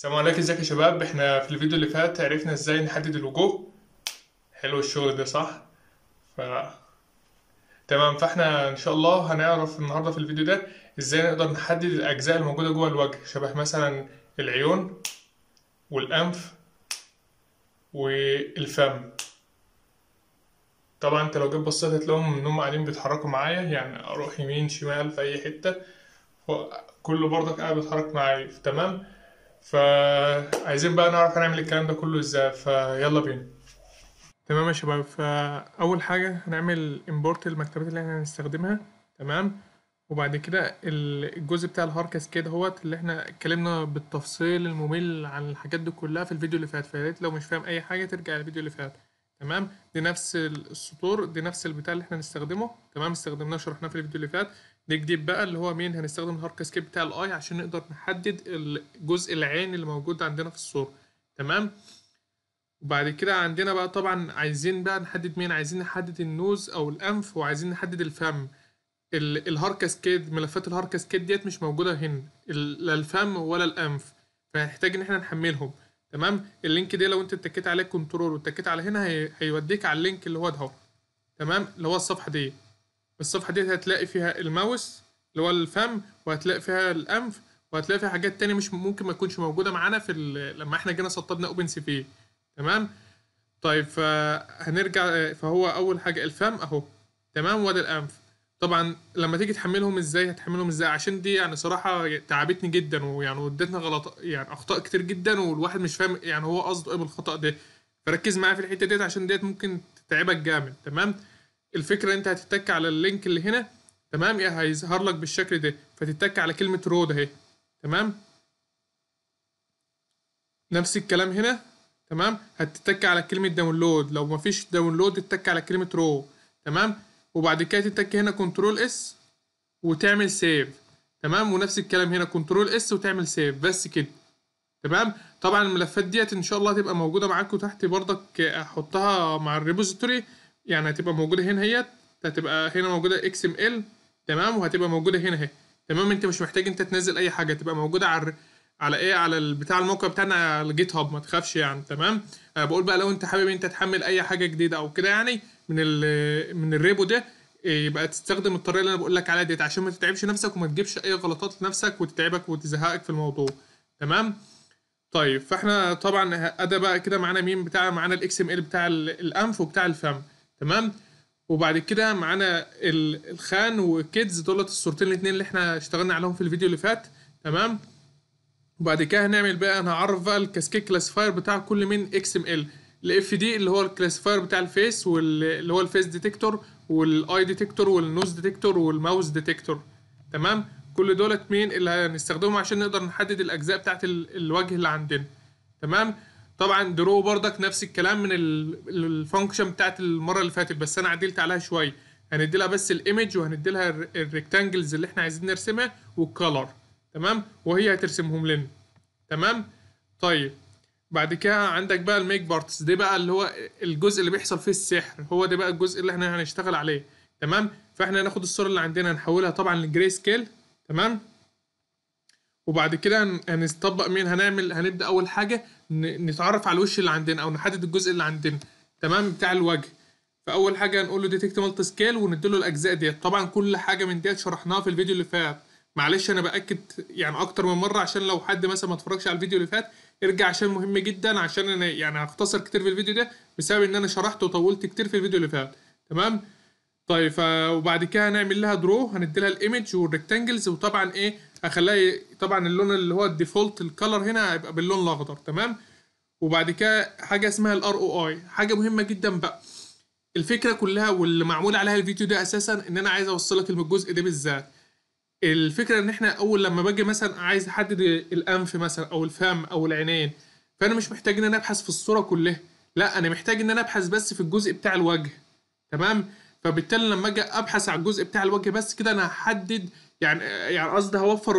السلام عليكم ازيك يا شباب احنا في الفيديو اللي فات عرفنا ازاي نحدد الوجوه حلو الشغل ده صح ف تمام فاحنا ان شاء الله هنعرف النهارده في الفيديو ده ازاي نقدر نحدد الاجزاء الموجوده جوه الوجه شبه مثلا العيون والانف والفم طبعا انت لو جيت بصيت هتلاقيهم انهم قاعدين بيتحركوا معايا يعني اروح يمين شمال في اي حته كله برضك قاعد بيتحرك معايا تمام فعايزين بقى نعرف هنعمل الكلام ده كله ازاي فيلا بينا تمام يا شباب فاول حاجه هنعمل امبورت المكتبات اللي احنا هنستخدمها تمام وبعد كده الجزء بتاع الهار كده اهوت اللي احنا اتكلمنا بالتفصيل الممل عن الحاجات دي كلها في الفيديو اللي فات فياريت لو مش فاهم اي حاجه ترجع الفيديو اللي فات تمام دي نفس السطور دي نفس البتاع اللي احنا هنستخدمه تمام استخدمناه شرحناه في الفيديو اللي فات نكتب بقى اللي هو مين هنستخدم الهارد سكيب بتاع الاي عشان نقدر نحدد الجزء العين اللي موجود عندنا في الصورة تمام وبعد كده عندنا بقى طبعا عايزين بقى نحدد مين عايزين نحدد النوز او الانف وعايزين نحدد الفم الهار سكيب ملفات الهار سكيب ديت مش موجوده هنا لا الفم ولا الانف فهنحتاج ان احنا نحملهم تمام اللينك ده لو انت اتكيت عليه كنترول واتكيت على هنا هيوديك على اللينك اللي هو ده تمام اللي هو الصفحه دي الصفحة دي هتلاقي فيها الماوس اللي هو الفم وهتلاقي فيها الأنف وهتلاقي فيها حاجات تانية مش ممكن ما تكونش موجودة معانا في لما احنا جينا سطبنا اوبن سي في تمام طيب فهنرجع فهو أول حاجة الفم أهو تمام وده الأنف طبعا لما تيجي تحملهم ازاي هتحملهم ازاي عشان دي يعني صراحه تعبتني جدا ويعني ودتنا غلط يعني اخطاء كتير جدا والواحد مش فاهم يعني هو قصده ايه بالخطا ده فركز معايا في الحته ديت عشان ديت ممكن تتعبك جامد تمام الفكره انت هتتك على اللينك اللي هنا تمام ايه هيظهر لك بالشكل ده فتتك على كلمه رود اهي تمام نفس الكلام هنا تمام هتتك على كلمه داونلود لو مفيش داونلود اتك على كلمه رو تمام وبعد كده تتك هنا كنترول اس وتعمل سيف تمام ونفس الكلام هنا كنترول اس وتعمل سيف بس كده تمام طبعا الملفات ديت ان شاء الله هتبقى موجوده معاكم تحت برضك احطها مع الريبوزيتوري يعني هتبقى موجوده هنا اهي هتبقى هنا موجوده اكس ام ال تمام وهتبقى موجوده هنا اهي تمام انت مش محتاج انت تنزل اي حاجه تبقى موجوده على على ايه على البتاع الموقع بتاعنا على الجيت هاب ما تخافش يعني تمام أه بقول بقى لو انت حابب انت تحمل اي حاجه جديده او كده يعني من ال من الريبو ده آه، يبقى تستخدم الطريقه اللي انا بقول لك عليها ديت عشان ما تتعبش نفسك وما تجيبش اي غلطات لنفسك وتتعبك وتزهقك في الموضوع تمام طيب فاحنا طبعا ادى بقى كده معانا مين بتاع معانا الاكس ام ال بتاع الانف وبتاع الفم تمام وبعد كده معانا الخان وكيدز دولت الصورتين الاثنين اللي احنا اشتغلنا عليهم في الفيديو اللي فات تمام وبعد كده هنعمل بقى انا هعرف بقى الكاسكيت كلاسيفاير بتاع كل من اكس ام ال الاف دي اللي هو الكلاسيفاير بتاع الفيس واللي هو الفيس ديتكتور والاي ديتكتور والنوز ديتكتور والماوس ديتكتور تمام كل دولت مين اللي هنستخدمهم عشان نقدر نحدد الاجزاء بتاعت الوجه اللي عندنا تمام طبعا درو بردك نفس الكلام من الفانكشن بتاعت المره اللي فاتت بس انا عدلت عليها شويه هندي لها بس الايمج وهندي لها الريكتانجلز اللي احنا عايزين نرسمها والكلر تمام وهي هترسمهم لنا تمام طيب بعد كده عندك بقى الميك بارتس دي بقى اللي هو الجزء اللي بيحصل فيه السحر هو ده بقى الجزء اللي احنا هنشتغل عليه تمام فاحنا هناخد الصوره اللي عندنا نحولها طبعا لجري سكيل تمام وبعد كده هنطبق مين هنعمل هنبدا اول حاجه نتعرف على الوش اللي عندنا او نحدد الجزء اللي عندنا تمام بتاع الوجه فاول حاجه هنقول له ديتكت مالتي سكيل ونديله الاجزاء ديت طبعا كل حاجه من ديت شرحناها في الفيديو اللي فات معلش انا باكد يعني اكتر من مره عشان لو حد مثلا ما اتفرجش على الفيديو اللي فات ارجع عشان مهم جدا عشان انا يعني هختصر كتير في الفيديو ده بسبب ان انا شرحت وطولت كتير في الفيديو اللي فات تمام طيب وبعد كده هنعمل لها درو هندي لها الايمج والريكتانجلز وطبعا ايه هخليها طبعا اللون اللي هو الديفولت الكلر هنا هيبقى باللون الاخضر تمام وبعد كده حاجه اسمها الار او اي حاجه مهمه جدا بقى الفكره كلها واللي معمول عليها الفيديو ده اساسا ان انا عايز اوصلك الجزء ده بالذات الفكره ان احنا اول لما باجي مثلا عايز احدد الانف مثلا او الفم او العينين فانا مش محتاج ان انا ابحث في الصوره كلها لا انا محتاج ان انا ابحث بس في الجزء بتاع الوجه تمام فبالتالي لما اجي ابحث على الجزء بتاع الوجه بس كده انا هحدد يعني يعني قصدي هوفر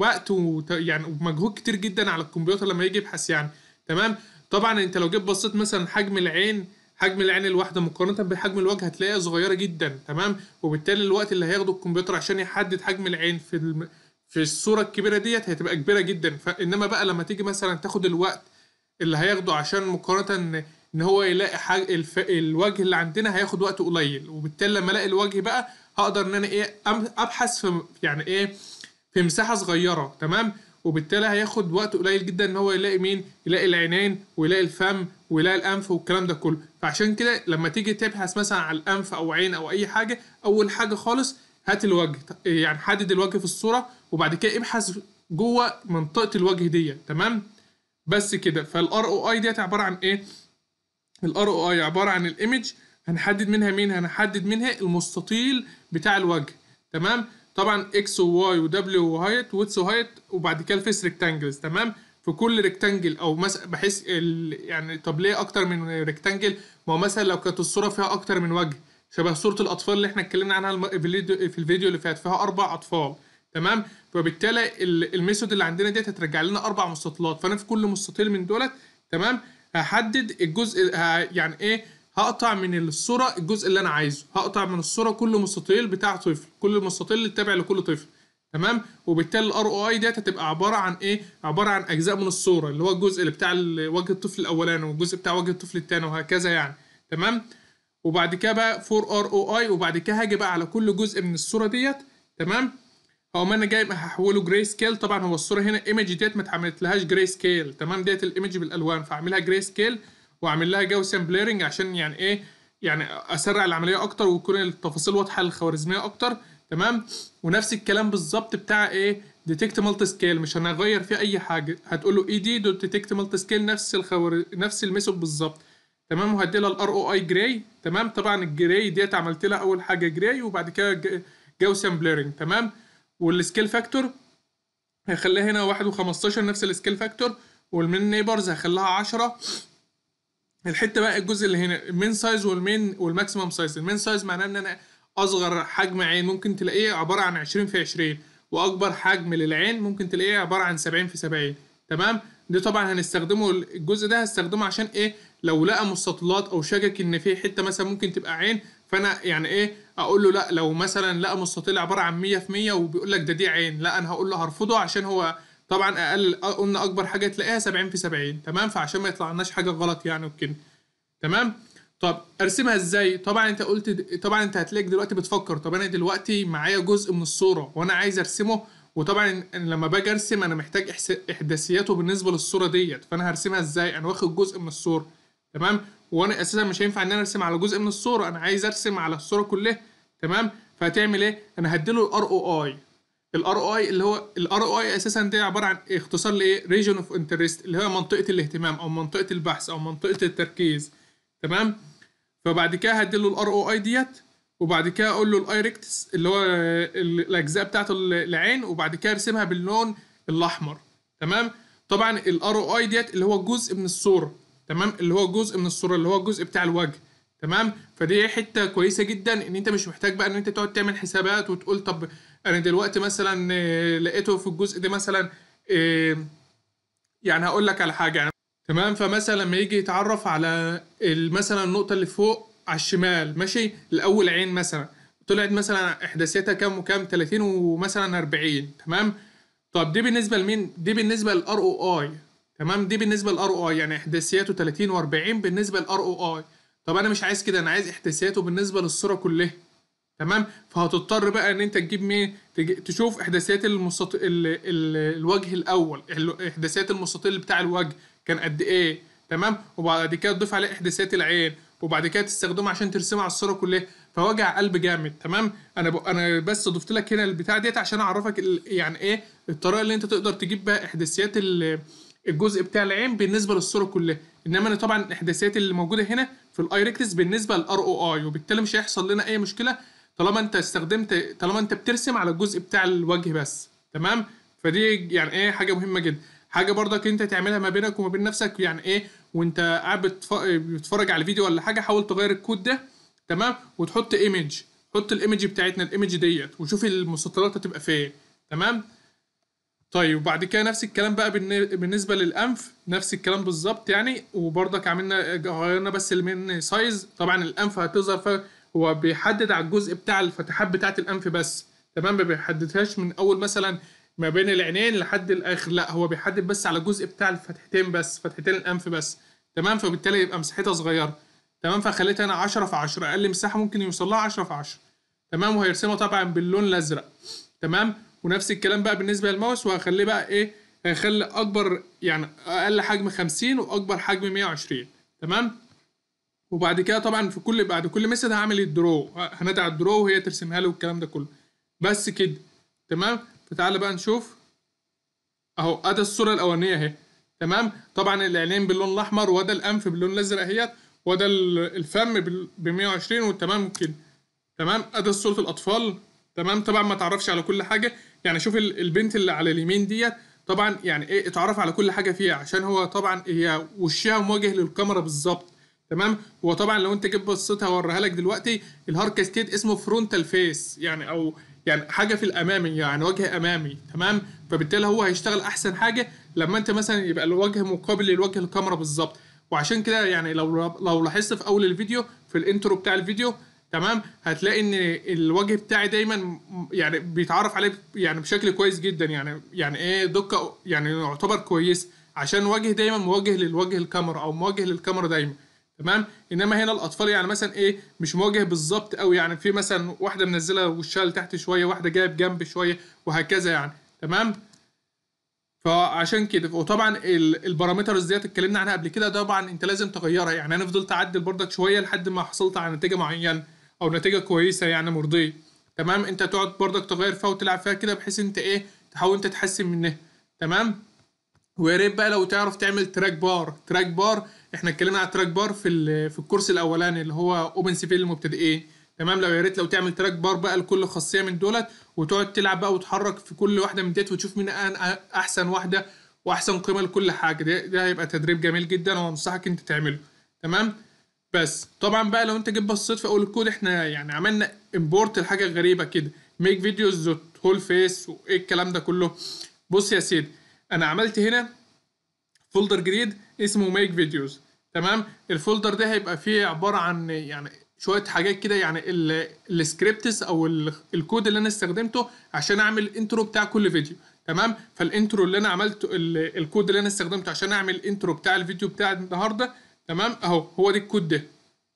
وقت يعني ومجهود كتير جدا على الكمبيوتر لما يجي يبحث يعني تمام طبعا انت لو جيت بصيت مثلا حجم العين حجم العين الواحده مقارنه بحجم الوجه هتلاقيها صغيره جدا تمام وبالتالي الوقت اللي هياخده الكمبيوتر عشان يحدد حجم العين في الم... في الصوره الكبيره ديت هتبقى كبيره جدا فانما بقى لما تيجي مثلا تاخد الوقت اللي هياخده عشان مقارنه ان هو يلاقي حاجه الف... الوجه اللي عندنا هياخد وقت قليل وبالتالي لما الاقي الوجه بقى هقدر ان انا ايه ابحث في يعني ايه في مساحه صغيره تمام وبالتالي هياخد وقت قليل جدا ان هو يلاقي مين يلاقي العينين ويلاقي الفم ويلاقي الانف والكلام ده كله فعشان كده لما تيجي تبحث مثلا على الانف او عين او اي حاجه اول حاجه خالص هات الوجه يعني حدد الوجه في الصوره وبعد كده ابحث جوه منطقه الوجه ديت تمام بس كده فالار او اي ديت عباره عن ايه الار او اي عباره عن الايمج هنحدد منها مين هنحدد منها المستطيل بتاع الوجه تمام طبعا اكس وواي ودبليو وهايت ويتس وهايت وبعد كده الفيس ريكتانجلز تمام في كل ريكتانجل او مثلا بحيث يعني طب ليه اكتر من ريكتانجل ما هو مثلا لو كانت الصوره فيها اكتر من وجه شبه صوره الاطفال اللي احنا اتكلمنا عنها في الفيديو اللي فات فيها اربع اطفال تمام فبالتالي الميثود اللي عندنا ديت هترجع لنا اربع مستطيلات فانا في كل مستطيل من دولت تمام هحدد الجزء يعني ايه هقطع من الصوره الجزء اللي انا عايزه هقطع من الصوره كل مستطيل بتاع طفل كل مستطيل تابع لكل طفل تمام وبالتالي الار او اي ديت هتبقى عباره عن ايه عباره عن اجزاء من الصوره اللي هو الجزء اللي بتاع وجه الطفل الاولاني والجزء بتاع وجه الطفل الثاني وهكذا يعني تمام وبعد كده بقى 4 ار او اي وبعد كده هاجي بقى على كل جزء من الصوره ديت تمام هقوم انا جاي هحوله جراي سكيل طبعا هو الصوره هنا ايمج ديت ما اتعملتلهاش جراي سكيل تمام ديت الايمج بالالوان فاعملها جراي سكيل واعمل لها جاوسيان بليرنج عشان يعني ايه يعني اسرع العمليه اكتر وتكون التفاصيل واضحه للخوارزميه اكتر تمام ونفس الكلام بالظبط بتاع ايه ديتكت مالتي سكيل مش هنغير فيه اي حاجه هتقول له اي دي دوت ديتكت مالتي سكيل نفس الخوار نفس الميثود بالظبط تمام وهدي لها الار او اي جراي تمام طبعا الجراي ديت عملت لها اول حاجه جراي وبعد كده جاوسيان بليرنج تمام والسكيل فاكتور هيخليها هنا واحد وخمستاشر نفس السكيل فاكتور والمين نيبرز هيخليها عشرة الحته بقى الجزء اللي هنا المين سايز والمين والماكسيمم سايز المين سايز معناه ان انا اصغر حجم عين ممكن تلاقيه عباره عن عشرين في عشرين واكبر حجم للعين ممكن تلاقيه عباره عن سبعين في سبعين تمام ده طبعا هنستخدمه الجزء ده هستخدمه عشان ايه لو لقى مستطيلات او شكك ان في حته مثلا ممكن تبقى عين فانا يعني ايه اقول له لا لو مثلا لقى مستطيل عباره عن 100% وبيقول لك ده دي عين لا انا هقول له هرفضه عشان هو طبعا اقل قلنا اكبر حاجه تلاقيها 70 في 70 تمام فعشان ما يطلعناش حاجه غلط يعني وكده تمام طب ارسمها ازاي طبعا انت قلت طبعا انت هتلاقيك دلوقتي بتفكر طب انا دلوقتي معايا جزء من الصوره وانا عايز ارسمه وطبعا لما باجي ارسم انا محتاج احداثياته بالنسبه للصوره ديت فانا هرسمها ازاي انا واخد جزء من الصوره تمام وانا اساسا مش هينفع ان انا ارسم على جزء من الصوره انا عايز ارسم على الصوره كلها تمام فهتعمل ايه انا هديله الار او اي الار او اي اللي هو الار او اي اساسا دي عباره عن اختصار لايه ريجن اوف انترست اللي هي منطقه الاهتمام او منطقه البحث او منطقه التركيز تمام فبعد كده هديله الار او اي ديت وبعد كده اقول له الايركتس اللي هو الاجزاء بتاعته العين وبعد كده ارسمها باللون الاحمر تمام طبعا الار او اي ديت اللي هو جزء من الصوره تمام اللي هو جزء من الصوره اللي هو الجزء بتاع الوجه تمام فدي حته كويسه جدا ان انت مش محتاج بقى ان انت تقعد تعمل حسابات وتقول طب انا دلوقتي مثلا آه، لقيته في الجزء ده مثلا آه، يعني هقول لك على حاجه يعني تمام فمثلا لما يجي يتعرف على مثلا النقطه اللي فوق على الشمال ماشي الاول عين مثلا طلعت مثلا احداثيتها كام وكام 30 ومثلا 40 تمام طب دي بالنسبه لمين دي بالنسبه للار او اي تمام دي بالنسبه للار او اي يعني احداثياته 30 و40 بالنسبه للار او اي طب انا مش عايز كده انا عايز احداثياته بالنسبه للصوره كلها تمام فهتضطر بقى ان انت تجيب مين تشوف احداثيات المستط... ال... ال... الوجه الاول احداثيات المستطيل بتاع الوجه كان قد ايه تمام وبعد كده تضيف عليه احداثيات العين وبعد كده تستخدمه عشان ترسمه على الصوره كلها فوجع قلب جامد تمام انا ب... انا بس ضفت لك هنا البتاع ديت عشان اعرفك ال... يعني ايه الطريقه اللي انت تقدر تجيب بها احداثيات ال... الجزء بتاع العين بالنسبه للصوره كلها انما انا طبعا الاحداثيات اللي موجوده هنا في الاي ريكتس بالنسبه للار او اي وبالتالي مش هيحصل لنا اي مشكله طالما انت استخدمت طالما انت بترسم على الجزء بتاع الوجه بس تمام فدي يعني ايه حاجه مهمه جدا حاجه برضك انت تعملها ما بينك وما بين نفسك يعني ايه وانت قاعد بتتفرج على فيديو ولا حاجه حاول تغير الكود ده تمام وتحط ايمج حط الايمج بتاعتنا الايمج ديت وشوف المسطرات هتبقى فين تمام طيب وبعد كده نفس الكلام بقى بالنسبه للانف نفس الكلام بالظبط يعني وبرضك عملنا غيرنا بس من سايز طبعا الانف هتظهر فيها هو بيحدد على الجزء بتاع الفتحات بتاعه الانف بس تمام ما بيحددهاش من اول مثلا ما بين العينين لحد الاخر لا هو بيحدد بس على الجزء بتاع الفتحتين بس فتحتين الانف بس تمام فبالتالي يبقى مساحتها صغيره تمام فخليتها انا 10 في 10 اقل مساحه ممكن يوصل لها 10 في 10 تمام وهيرسمها طبعا باللون الازرق تمام ونفس الكلام بقى بالنسبه للماوس وهخليه بقى ايه هخلي اكبر يعني اقل حجم 50 واكبر حجم 120 تمام وبعد كده طبعا في كل بعد كل مسج هعمل الدرو هنادي الدرو وهي ترسمها له والكلام ده كله بس كده تمام فتعال بقى نشوف اهو ادي الصوره الاولانيه اهي تمام طبعا العينين باللون الاحمر وده الانف باللون الازرق اهيت وده الفم ب 120 وتمام كده تمام ادي صوره الاطفال تمام طبعا ما تعرفش على كل حاجه يعني شوف البنت اللي على اليمين ديت طبعا يعني ايه اتعرف على كل حاجه فيها عشان هو طبعا هي وشها مواجه للكاميرا بالظبط تمام هو طبعا لو انت جيت بصيتها هوريها لك دلوقتي الهار اسمه فرونتال فيس يعني او يعني حاجه في الامامي يعني وجه امامي تمام فبالتالي هو هيشتغل احسن حاجه لما انت مثلا يبقى الوجه مقابل لوجه الكاميرا بالظبط وعشان كده يعني لو لو لاحظت في اول الفيديو في الانترو بتاع الفيديو تمام هتلاقي ان الوجه بتاعي دايما يعني بيتعرف عليه يعني بشكل كويس جدا يعني يعني ايه دقه يعني يعتبر كويس عشان وجه دايما موجه للوجه الكاميرا او موجه للكاميرا دايما تمام انما هنا الاطفال يعني مثلا ايه مش موجه بالظبط قوي يعني في مثلا واحده منزله وشها لتحت شويه واحده جايه بجنب شويه وهكذا يعني تمام فعشان كده وطبعا البارامترز ديت اتكلمنا عنها قبل كده طبعا انت لازم تغيرها يعني انا فضلت اعدل بردك شويه لحد ما حصلت على نتيجه معينه او نتيجه كويسه يعني مرضيه تمام انت تقعد بردك تغير فيها وتلعب فيها كده بحيث انت ايه تحاول انت تحسن منها تمام ويا ريت بقى لو تعرف تعمل تراك بار تراك بار احنا اتكلمنا على تراك بار في في الكورس الاولاني اللي هو اوبن سي في للمبتدئين تمام لو يا ريت لو تعمل تراك بار بقى لكل خاصيه من دولت وتقعد تلعب بقى وتحرك في كل واحده من ديت وتشوف مين احسن واحده واحسن قيمه لكل حاجه ده, ده هيبقى تدريب جميل جدا وانصحك انت تعمله تمام بس طبعا بقى لو انت جيت بصيت في اول الكود احنا يعني عملنا امبورت لحاجه غريبه كده ميك فيديوز دوت هول فيس وايه الكلام ده كله بص يا سيدي انا عملت هنا فولدر جديد اسمه ميك فيديوز تمام الفولدر ده هيبقى فيه عباره عن يعني شويه حاجات كده يعني السكريبتس او الكود اللي انا استخدمته عشان اعمل انترو بتاع كل فيديو تمام فالانترو اللي انا عملته الكود اللي انا استخدمته عشان اعمل انترو بتاع الفيديو بتاع النهارده تمام اهو هو ده الكود ده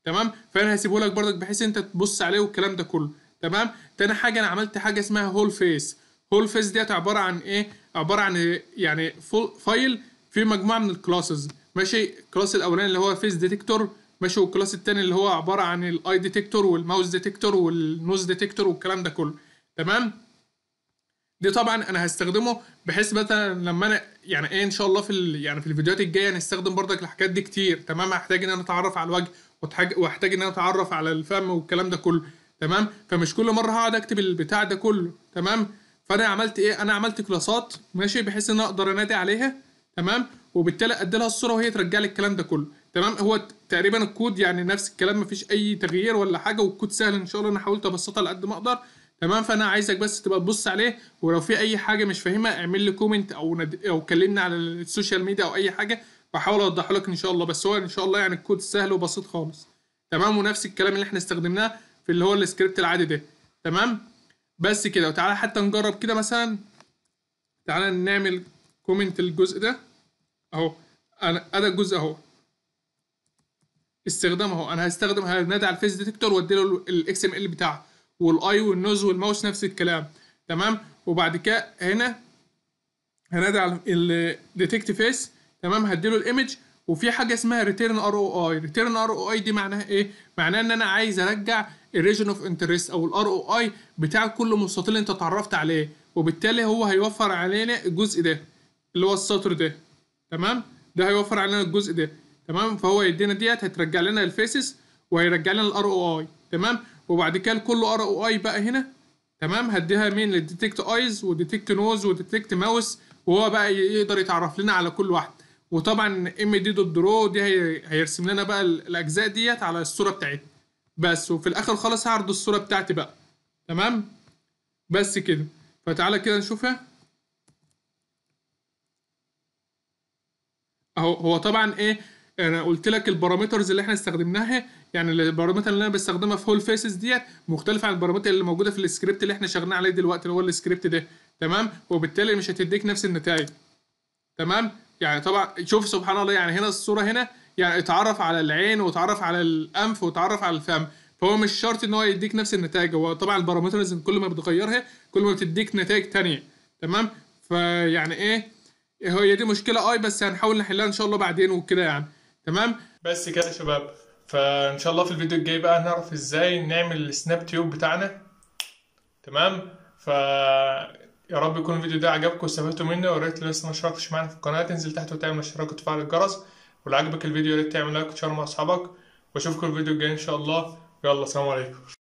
تمام فانا هسيبه لك برضك بحيث انت تبص عليه والكلام ده كله تمام تاني حاجه انا عملت حاجه اسمها هول فيس هول فيس ديت عباره عن ايه عباره عن يعني فول فايل فيه مجموعه من الكلاسز ماشي الكلاس الاولاني اللي هو فيس ديتكتور ماشي والكلاس الثاني اللي هو عباره عن الاي ديتكتور والماوس ديتكتور والنوز ديتكتور والكلام ده كله تمام دي طبعا انا هستخدمه بحيث مثلا لما انا يعني ايه ان شاء الله في ال... يعني في الفيديوهات الجايه هنستخدم بردك الحاجات دي كتير تمام هحتاج ان انا اتعرف على الوجه واحتاج ان انا اتعرف على الفم والكلام ده كله تمام فمش كل مره هقعد اكتب البتاع ده كله تمام فانا عملت ايه انا عملت كلاسات ماشي بحيث ان اقدر انادي عليها تمام وبالتالي ادي لها الصوره وهي ترجع لي الكلام ده كله تمام هو تقريبا الكود يعني نفس الكلام مفيش اي تغيير ولا حاجه والكود سهل ان شاء الله انا حاولت ابسطها على قد ما اقدر تمام فانا عايزك بس تبقى تبص عليه ولو في اي حاجه مش فاهمها اعمل لي كومنت او ند... او كلمني على السوشيال ميديا او اي حاجه بحاول اوضح لك ان شاء الله بس هو ان شاء الله يعني الكود سهل وبسيط خالص تمام ونفس الكلام اللي احنا استخدمناه في اللي هو السكريبت العادي ده تمام بس كده وتعالى حتى نجرب كده مثلا تعالى نعمل كومنت الجزء ده اهو انا ده الجزء اهو استخدام اهو انا هستخدم هنادي على الفيس ديتكتور وادي له الاكس ام ال بتاعه والاي والنوز والماوس نفس الكلام تمام وبعد كده هنا هنادي على الديتكت فيس تمام هديله الايمج وفي حاجه اسمها ريتيرن ار او اي ريتيرن ار او اي دي معناها ايه معناها ان انا عايز ارجع الريجن اوف انترست او الار او اي بتاع كل مستطيل انت اتعرفت عليه وبالتالي هو هيوفر علينا الجزء ده اللي هو السطر ده تمام ده هيوفر علينا الجزء ده تمام فهو يدينا ديت هترجع لنا الفيسز وهيرجع لنا الار او اي تمام وبعد كده كل ار او اي بقى هنا تمام هديها مين للديتكت ايز وديتكت نوز وديتكت ماوس وهو بقى يقدر يتعرف لنا على كل واحد وطبعا ام دي دوت درو دي هيرسم لنا بقى الاجزاء ديت على الصوره بتاعتنا بس وفي الاخر خالص هعرض الصوره بتاعتي بقى تمام بس كده فتعالى كده نشوفها اهو هو طبعا ايه انا قلت لك البارامترز اللي احنا استخدمناها يعني البارامتر اللي انا بستخدمها في هول فيسز ديت مختلفه عن البارامتر اللي موجوده في السكريبت اللي احنا شغالين عليه دلوقتي اللي هو السكريبت ده تمام وبالتالي مش هتديك نفس النتائج تمام يعني طبعا شوف سبحان الله يعني هنا الصوره هنا يعني اتعرف على العين واتعرف على الانف واتعرف على الفم فهو مش شرط ان هو يديك نفس النتائج هو طبعا البارامترز كل ما بتغيرها كل ما بتديك نتائج ثانيه تمام فيعني ايه هي دي مشكله اي آه، بس هنحاول نحلها ان شاء الله بعدين وكده يعني تمام بس كده يا شباب فان شاء الله في الفيديو الجاي بقى هنعرف ازاي نعمل السناب تيوب بتاعنا تمام ف يا رب يكون الفيديو ده عجبكم واستفدتوا منه ويا ريت لو لسه ما اشتركتش معانا في القناه تنزل تحت وتعمل اشتراك وتفعل الجرس ولو عجبك الفيديو يا ريت تعمل لايك وتشير مع اصحابك واشوفكم الفيديو الجاي ان شاء الله يلا سلام عليكم